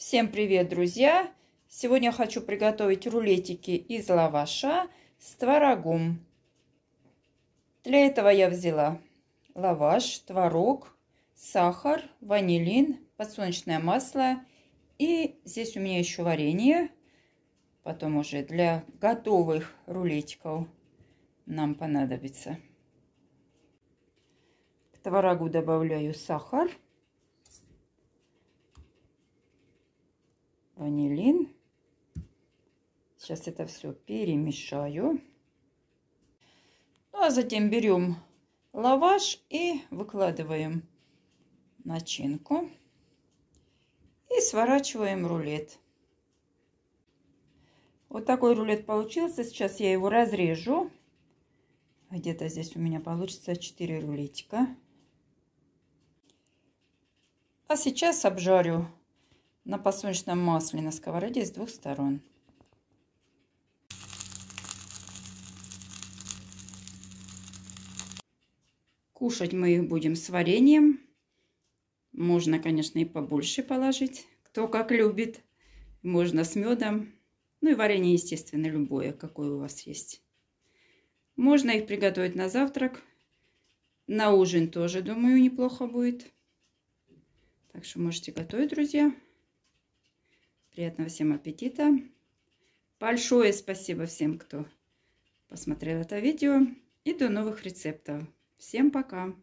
Всем привет, друзья! Сегодня хочу приготовить рулетики из лаваша с творогом. Для этого я взяла лаваш, творог, сахар, ванилин, подсолнечное масло. И здесь у меня еще варенье. Потом уже для готовых рулетиков нам понадобится. К творогу добавляю сахар. ванилин. Сейчас это все перемешаю. Ну, а затем берем лаваш и выкладываем начинку. И сворачиваем рулет. Вот такой рулет получился. Сейчас я его разрежу. Где-то здесь у меня получится 4 рулетика. А сейчас обжарю на подсолнечном масле на сковороде с двух сторон. Кушать мы их будем с вареньем. Можно, конечно, и побольше положить, кто как любит. Можно с медом. Ну и варенье, естественно, любое, какое у вас есть. Можно их приготовить на завтрак. На ужин тоже, думаю, неплохо будет. Так что можете готовить, друзья. Приятного всем аппетита. Большое спасибо всем, кто посмотрел это видео. И до новых рецептов. Всем пока!